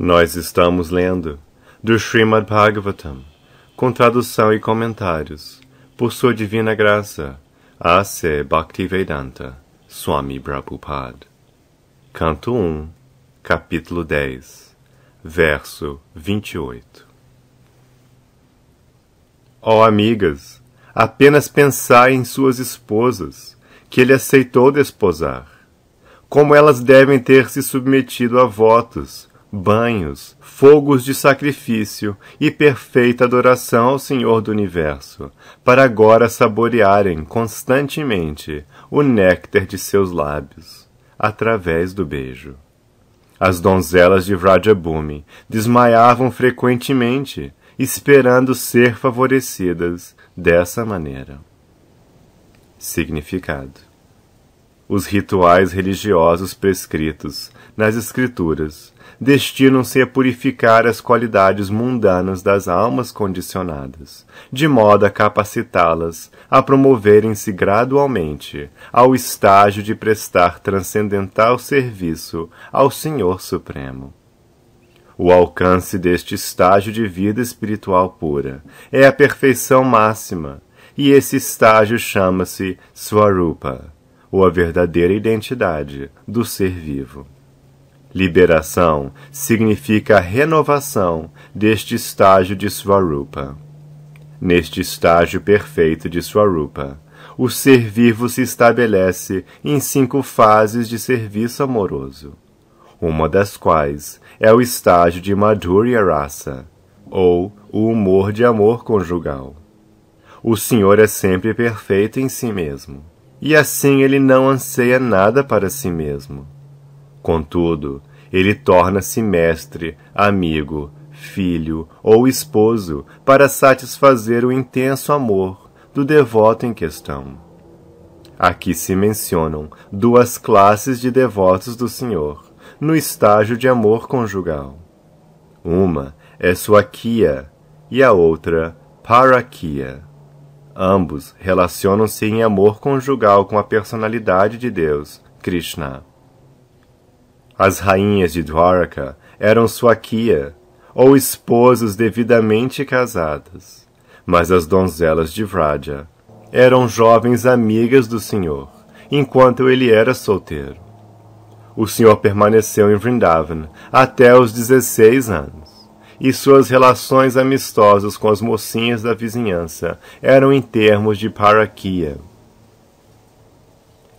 Nós estamos lendo do Srimad Bhagavatam, com tradução e comentários, por sua divina graça, A.C. Bhaktivedanta, Swami Prabhupada. Canto 1, capítulo 10, verso 28. Ó oh, amigas, apenas pensai em suas esposas, que ele aceitou desposar. Como elas devem ter se submetido a votos banhos, fogos de sacrifício e perfeita adoração ao Senhor do Universo, para agora saborearem constantemente o néctar de seus lábios, através do beijo. As donzelas de Vrajabhumi desmaiavam frequentemente, esperando ser favorecidas dessa maneira. Significado os rituais religiosos prescritos nas Escrituras destinam-se a purificar as qualidades mundanas das almas condicionadas, de modo a capacitá-las a promoverem-se gradualmente ao estágio de prestar transcendental serviço ao Senhor Supremo. O alcance deste estágio de vida espiritual pura é a perfeição máxima, e esse estágio chama-se Swarupa, ou a verdadeira identidade do ser vivo. Liberação significa a renovação deste estágio de Swarupa. Neste estágio perfeito de Swarupa, o ser vivo se estabelece em cinco fases de serviço amoroso, uma das quais é o estágio de Madhurya Rasa, ou o humor de amor conjugal. O Senhor é sempre perfeito em si mesmo, e assim ele não anseia nada para si mesmo Contudo, ele torna-se mestre, amigo, filho ou esposo para satisfazer o intenso amor do devoto em questão. Aqui se mencionam duas classes de devotos do Senhor no estágio de amor conjugal. Uma é suaquia e a outra paraquia. Ambos relacionam-se em amor conjugal com a personalidade de Deus, Krishna. As rainhas de Dwarka eram Swakia, ou esposas devidamente casadas, mas as donzelas de Vraja eram jovens amigas do Senhor, enquanto ele era solteiro. O Senhor permaneceu em Vrindavan até os 16 anos, e suas relações amistosas com as mocinhas da vizinhança eram em termos de paraquia.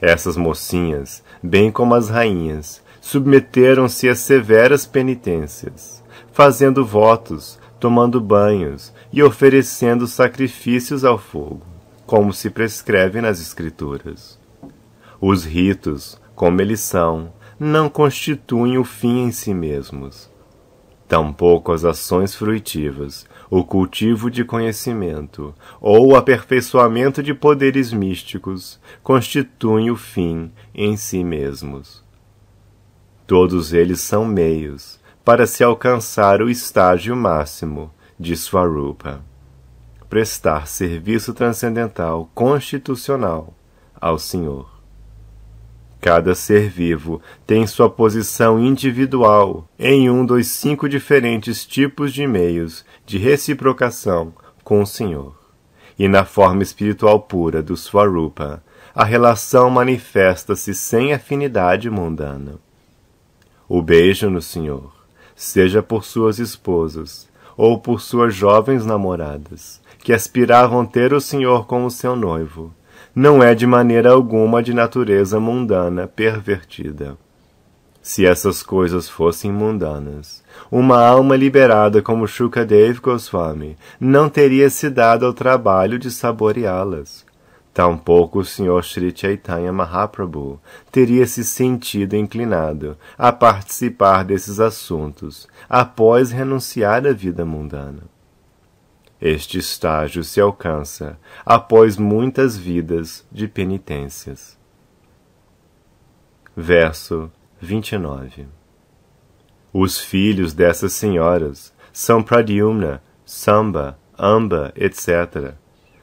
Essas mocinhas, bem como as rainhas, submeteram-se a severas penitências, fazendo votos, tomando banhos e oferecendo sacrifícios ao fogo, como se prescreve nas Escrituras. Os ritos, como eles são, não constituem o fim em si mesmos. Tampouco as ações fruitivas, o cultivo de conhecimento ou o aperfeiçoamento de poderes místicos constituem o fim em si mesmos. Todos eles são meios para se alcançar o estágio máximo de Swarupa. Prestar serviço transcendental constitucional ao Senhor. Cada ser vivo tem sua posição individual em um dos cinco diferentes tipos de meios de reciprocação com o Senhor. E na forma espiritual pura do Swarupa, a relação manifesta-se sem afinidade mundana. O beijo no Senhor, seja por suas esposas ou por suas jovens namoradas, que aspiravam ter o Senhor como seu noivo, não é de maneira alguma de natureza mundana, pervertida. Se essas coisas fossem mundanas, uma alma liberada como Shukadev Goswami não teria se dado ao trabalho de saboreá-las, Tampouco o Sr. Sri Chaitanya Mahaprabhu teria se sentido inclinado a participar desses assuntos após renunciar à vida mundana. Este estágio se alcança após muitas vidas de penitências. Verso 29 Os filhos dessas senhoras são Pradyumna, Samba, Amba, etc.,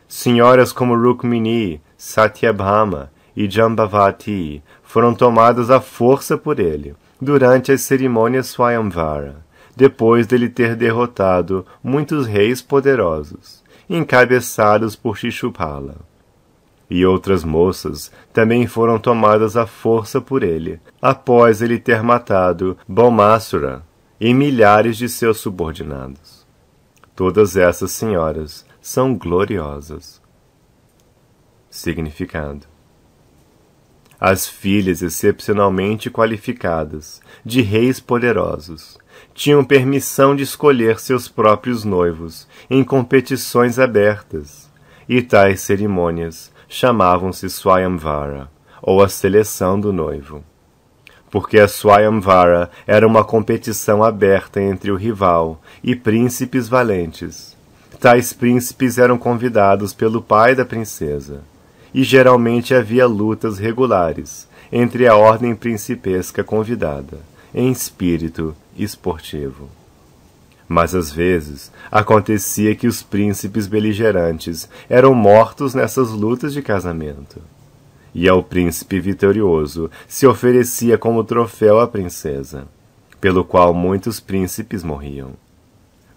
Senhoras como Rukmini, Satyabhama e Jambavati foram tomadas à força por ele durante as cerimônias Swayamvara, depois dele ter derrotado muitos reis poderosos, encabeçados por Shishupala. E outras moças também foram tomadas à força por ele, após ele ter matado Balmasura e milhares de seus subordinados. Todas essas senhoras são gloriosas. Significado: As filhas excepcionalmente qualificadas de reis poderosos tinham permissão de escolher seus próprios noivos em competições abertas, e tais cerimônias chamavam-se Swayamvara, ou a seleção do noivo. Porque a Swayamvara era uma competição aberta entre o rival e príncipes valentes Tais príncipes eram convidados pelo pai da princesa, e geralmente havia lutas regulares entre a ordem principesca convidada, em espírito esportivo. Mas às vezes acontecia que os príncipes beligerantes eram mortos nessas lutas de casamento. E ao príncipe vitorioso se oferecia como troféu a princesa, pelo qual muitos príncipes morriam.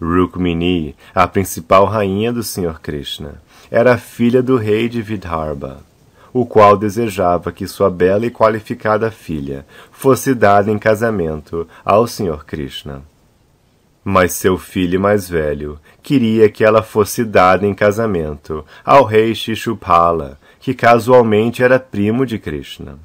Rukmini, a principal rainha do Sr. Krishna, era filha do rei de Vidharba, o qual desejava que sua bela e qualificada filha fosse dada em casamento ao Sr. Krishna. Mas seu filho mais velho queria que ela fosse dada em casamento ao rei Shishupala, que casualmente era primo de Krishna.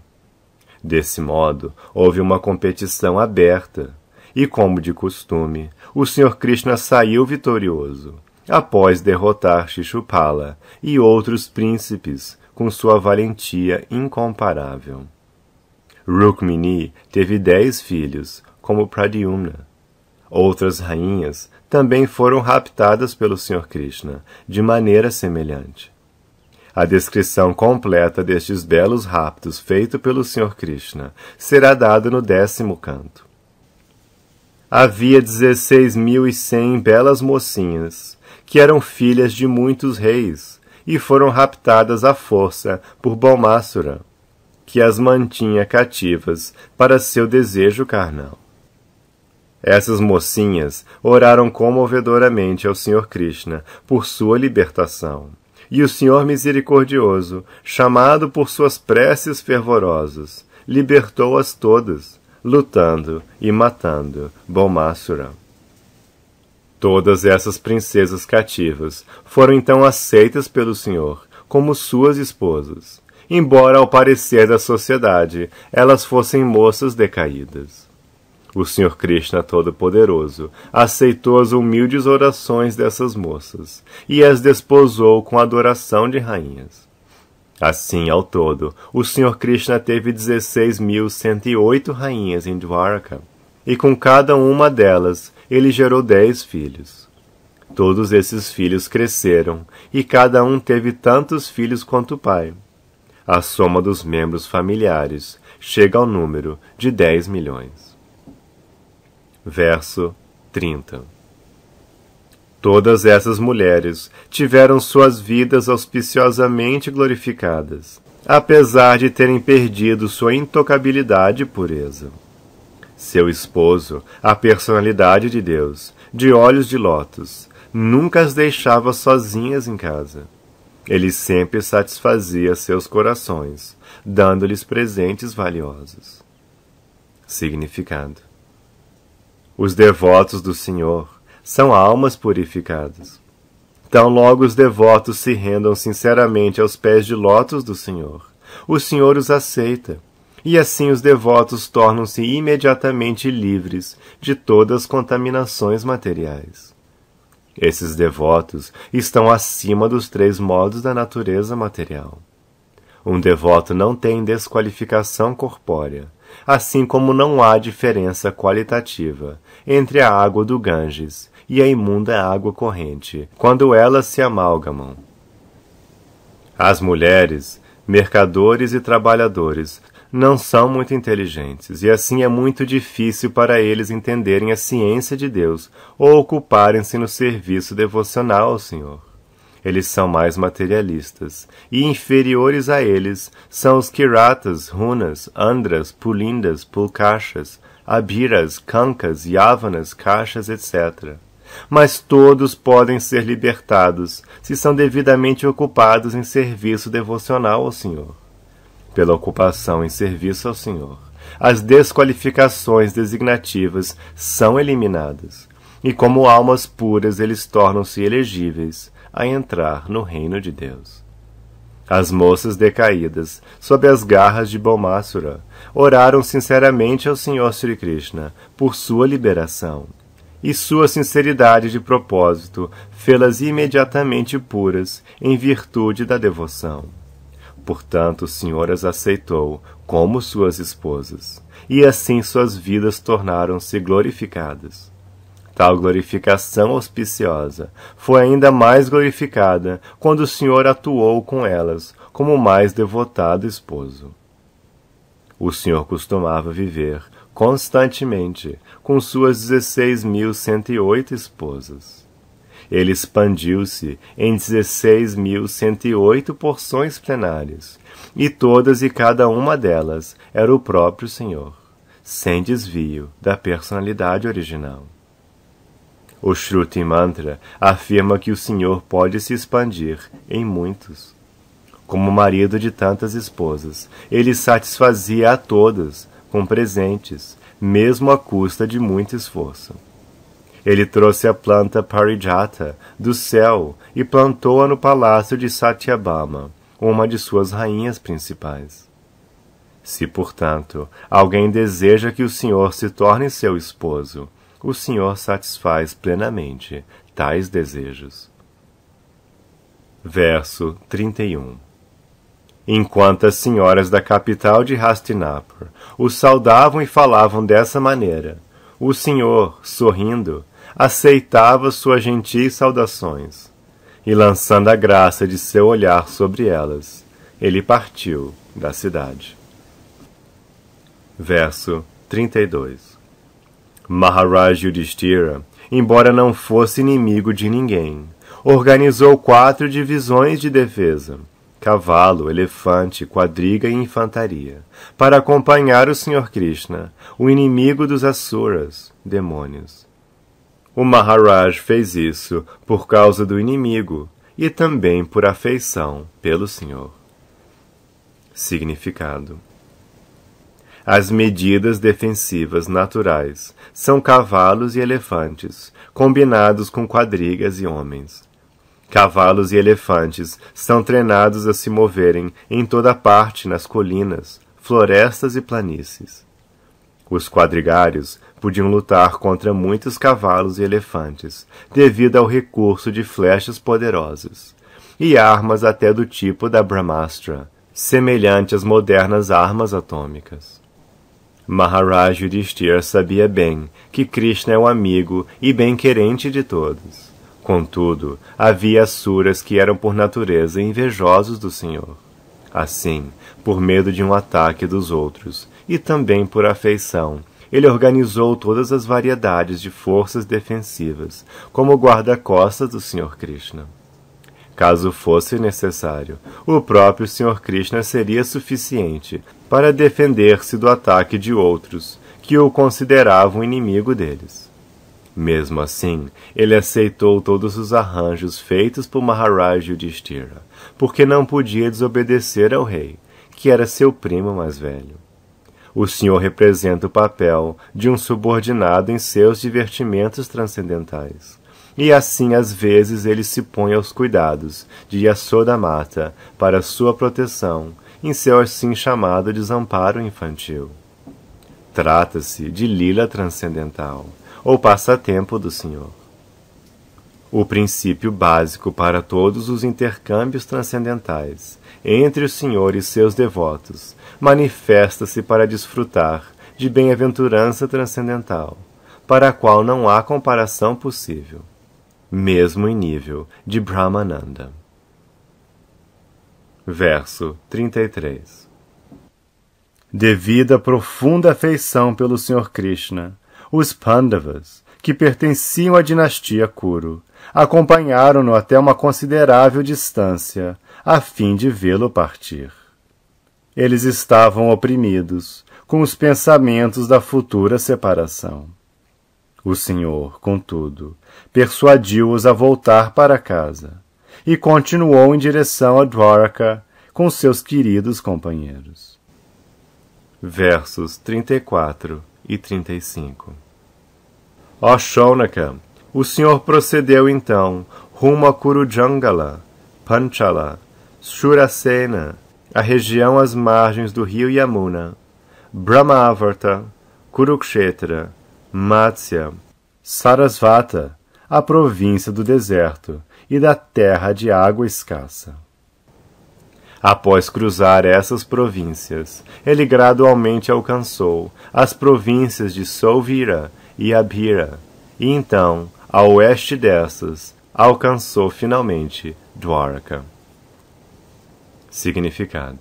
Desse modo, houve uma competição aberta e, como de costume, o Sr. Krishna saiu vitorioso, após derrotar Shishupala e outros príncipes com sua valentia incomparável. Rukmini teve dez filhos, como Pradyumna. Outras rainhas também foram raptadas pelo Sr. Krishna, de maneira semelhante. A descrição completa destes belos raptos feito pelo Sr. Krishna será dada no décimo canto havia dezesseis mil e cem belas mocinhas, que eram filhas de muitos reis, e foram raptadas à força por Balmássora, que as mantinha cativas para seu desejo carnal. Essas mocinhas oraram comovedoramente ao Senhor Krishna por sua libertação. E o Senhor misericordioso, chamado por suas preces fervorosas, libertou-as todas lutando e matando Bomassura. Todas essas princesas cativas foram então aceitas pelo Senhor como suas esposas, embora ao parecer da sociedade elas fossem moças decaídas. O Senhor Krishna Todo-Poderoso aceitou as humildes orações dessas moças e as desposou com a adoração de rainhas. Assim, ao todo, o Sr. Krishna teve 16.108 rainhas em Dwaraka, e com cada uma delas ele gerou dez filhos. Todos esses filhos cresceram, e cada um teve tantos filhos quanto o pai. A soma dos membros familiares chega ao número de 10 milhões. Verso 30 Todas essas mulheres tiveram suas vidas auspiciosamente glorificadas, apesar de terem perdido sua intocabilidade e pureza. Seu esposo, a personalidade de Deus, de olhos de lótus, nunca as deixava sozinhas em casa. Ele sempre satisfazia seus corações, dando-lhes presentes valiosos. Significado: Os devotos do Senhor são almas purificadas. Então, logo os devotos se rendam sinceramente aos pés de lótus do Senhor. O Senhor os aceita, e assim os devotos tornam-se imediatamente livres de todas as contaminações materiais. Esses devotos estão acima dos três modos da natureza material. Um devoto não tem desqualificação corpórea, assim como não há diferença qualitativa entre a água do Ganges e a imunda é água corrente, quando elas se amalgamam. As mulheres, mercadores e trabalhadores, não são muito inteligentes, e assim é muito difícil para eles entenderem a ciência de Deus ou ocuparem-se no serviço devocional ao Senhor. Eles são mais materialistas, e inferiores a eles são os Kiratas, Runas, Andras, Pulindas, Pulkachas, Abiras, Kankas, Yavanas, Caixas, etc mas todos podem ser libertados se são devidamente ocupados em serviço devocional ao Senhor. Pela ocupação em serviço ao Senhor, as desqualificações designativas são eliminadas, e como almas puras eles tornam-se elegíveis a entrar no reino de Deus. As moças decaídas, sob as garras de Balmássura, oraram sinceramente ao Senhor Sri Krishna por sua liberação e sua sinceridade de propósito fê-las imediatamente puras, em virtude da devoção. Portanto, o senhor as aceitou, como suas esposas, e assim suas vidas tornaram-se glorificadas. Tal glorificação auspiciosa foi ainda mais glorificada quando o Senhor atuou com elas como mais devotado esposo. O Senhor costumava viver constantemente com suas 16.108 esposas. Ele expandiu-se em 16.108 porções plenárias, e todas e cada uma delas era o próprio Senhor, sem desvio da personalidade original. O Shruti Mantra afirma que o Senhor pode se expandir em muitos. Como marido de tantas esposas, ele satisfazia a todas com presentes, mesmo à custa de muito esforço. Ele trouxe a planta Parijata do céu e plantou-a no palácio de Satyabama, uma de suas rainhas principais. Se, portanto, alguém deseja que o senhor se torne seu esposo, o senhor satisfaz plenamente tais desejos. Verso 31 enquanto as senhoras da capital de Hastinapur o saudavam e falavam dessa maneira. O senhor, sorrindo, aceitava suas gentis saudações, e lançando a graça de seu olhar sobre elas, ele partiu da cidade. Verso 32 Maharaj Yudhishthira, embora não fosse inimigo de ninguém, organizou quatro divisões de defesa – cavalo, elefante, quadriga e infantaria, para acompanhar o senhor Krishna, o inimigo dos Asuras, demônios. O Maharaj fez isso por causa do inimigo e também por afeição pelo Senhor. Significado: As medidas defensivas naturais são cavalos e elefantes, combinados com quadrigas e homens. Cavalos e elefantes são treinados a se moverem em toda parte nas colinas, florestas e planícies. Os quadrigários podiam lutar contra muitos cavalos e elefantes, devido ao recurso de flechas poderosas, e armas até do tipo da Brahmastra, semelhante às modernas armas atômicas. Maharaj Yudhishthir sabia bem que Krishna é o amigo e bem-querente de todos. Contudo, havia suras que eram por natureza invejosos do Senhor. Assim, por medo de um ataque dos outros, e também por afeição, ele organizou todas as variedades de forças defensivas, como guarda-costas do Senhor Krishna. Caso fosse necessário, o próprio Senhor Krishna seria suficiente para defender-se do ataque de outros, que o consideravam inimigo deles. Mesmo assim, ele aceitou todos os arranjos feitos por Maharaj Yudhishthira, porque não podia desobedecer ao rei, que era seu primo mais velho. O senhor representa o papel de um subordinado em seus divertimentos transcendentais. E assim, às vezes, ele se põe aos cuidados de Yasoda Mata para sua proteção em seu assim chamado desamparo infantil. Trata-se de lila transcendental ou passatempo do Senhor. O princípio básico para todos os intercâmbios transcendentais entre o Senhor e seus devotos manifesta-se para desfrutar de bem-aventurança transcendental, para a qual não há comparação possível, mesmo em nível de Brahmananda. Verso 33 Devido à profunda afeição pelo Senhor Krishna, os Pandavas, que pertenciam à dinastia Kuru, acompanharam-no até uma considerável distância, a fim de vê-lo partir. Eles estavam oprimidos com os pensamentos da futura separação. O Senhor, contudo, persuadiu-os a voltar para casa e continuou em direção a Dwaraka com seus queridos companheiros. Versos 34 e 35 Ó Shonaka, o senhor procedeu então rumo a Kurujangala, Panchala, Shurasena, a região às margens do rio Yamuna, Brahmavarta, Kurukshetra, Matsya, Sarasvata, a província do deserto e da terra de água escassa. Após cruzar essas províncias, ele gradualmente alcançou as províncias de Souvira e Abira. E então, a oeste dessas, alcançou finalmente Dwarka. Significado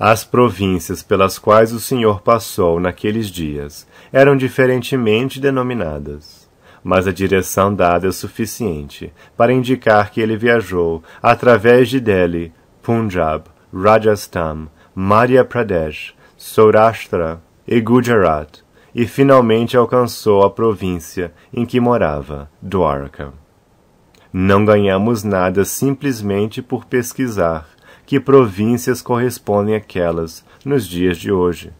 as províncias pelas quais o Senhor passou naqueles dias eram diferentemente denominadas, mas a direção dada é suficiente para indicar que ele viajou através de Delhi, Punjab, Rajasthan, Madhya Pradesh, Saurashtra e Gujarat, e finalmente alcançou a província em que morava, Dwarka. Não ganhamos nada simplesmente por pesquisar que províncias correspondem àquelas nos dias de hoje.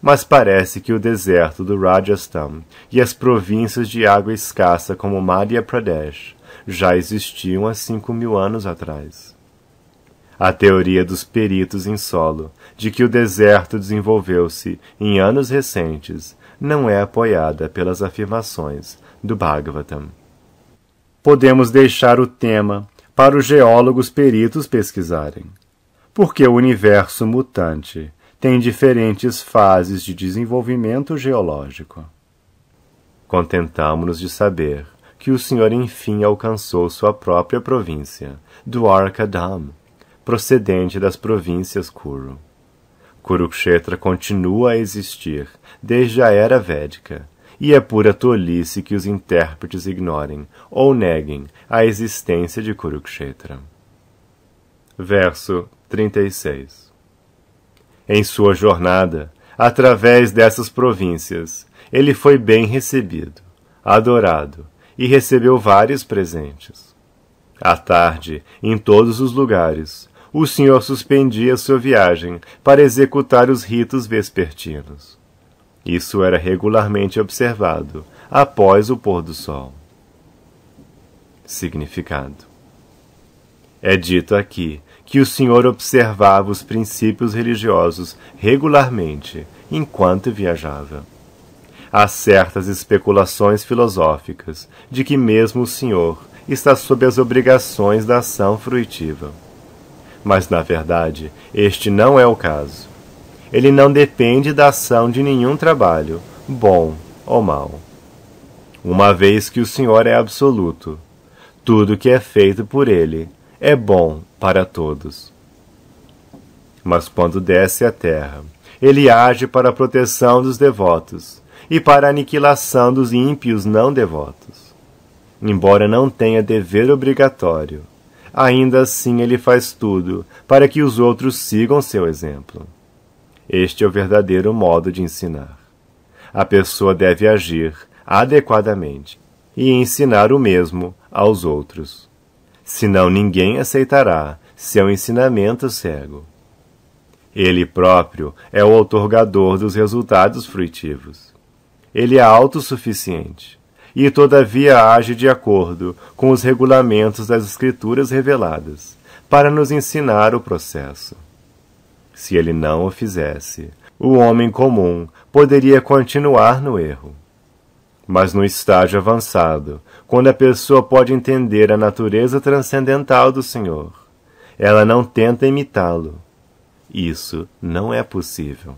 Mas parece que o deserto do Rajasthan e as províncias de água escassa como Madhya Pradesh já existiam há cinco mil anos atrás. A teoria dos peritos em solo, de que o deserto desenvolveu-se, em anos recentes, não é apoiada pelas afirmações do Bhagavatam. Podemos deixar o tema para os geólogos peritos pesquisarem, porque o universo mutante tem diferentes fases de desenvolvimento geológico. Contentamo-nos de saber que o Senhor enfim alcançou sua própria província, Dwarka procedente das províncias Kuru. Kurukshetra continua a existir desde a era védica. E é pura tolice que os intérpretes ignorem ou neguem a existência de Kurukshetra. Verso 36 Em sua jornada, através dessas províncias, ele foi bem recebido, adorado e recebeu vários presentes. À tarde, em todos os lugares, o senhor suspendia sua viagem para executar os ritos vespertinos. Isso era regularmente observado após o pôr do sol. Significado: É dito aqui que o Senhor observava os princípios religiosos regularmente enquanto viajava. Há certas especulações filosóficas de que mesmo o Senhor está sob as obrigações da ação fruitiva. Mas, na verdade, este não é o caso. Ele não depende da ação de nenhum trabalho, bom ou mau. Uma vez que o Senhor é absoluto, tudo que é feito por ele é bom para todos. Mas quando desce à terra, ele age para a proteção dos devotos e para a aniquilação dos ímpios não devotos. Embora não tenha dever obrigatório, ainda assim ele faz tudo para que os outros sigam seu exemplo. Este é o verdadeiro modo de ensinar. A pessoa deve agir adequadamente e ensinar o mesmo aos outros. Senão ninguém aceitará seu ensinamento cego. Ele próprio é o otorgador dos resultados frutivos. Ele é autossuficiente e, todavia, age de acordo com os regulamentos das Escrituras reveladas para nos ensinar o processo. Se ele não o fizesse, o homem comum poderia continuar no erro. Mas no estágio avançado, quando a pessoa pode entender a natureza transcendental do Senhor, ela não tenta imitá-lo. Isso não é possível.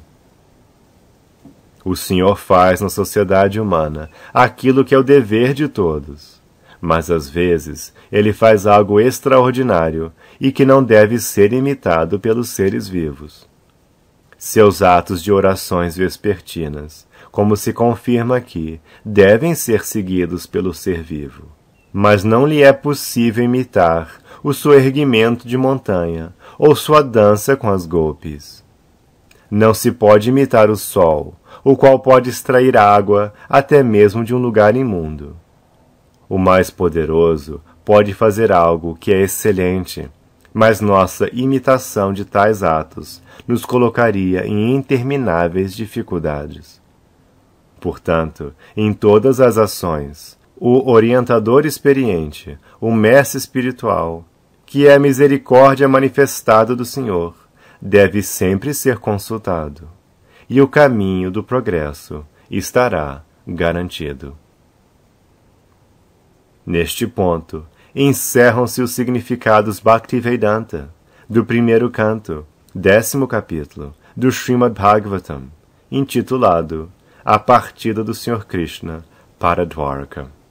O Senhor faz na sociedade humana aquilo que é o dever de todos. Mas às vezes ele faz algo extraordinário e que não deve ser imitado pelos seres vivos. Seus atos de orações vespertinas, como se confirma aqui, devem ser seguidos pelo ser vivo. Mas não lhe é possível imitar o seu erguimento de montanha ou sua dança com as golpes. Não se pode imitar o sol, o qual pode extrair água até mesmo de um lugar imundo. O mais poderoso pode fazer algo que é excelente, mas nossa imitação de tais atos nos colocaria em intermináveis dificuldades. Portanto, em todas as ações, o orientador experiente, o mestre espiritual, que é a misericórdia manifestada do Senhor, deve sempre ser consultado, e o caminho do progresso estará garantido. Neste ponto, encerram-se os significados Bhaktivedanta do primeiro canto, décimo capítulo, do Srimad Bhagavatam, intitulado A Partida do Senhor Krishna para Dwarka.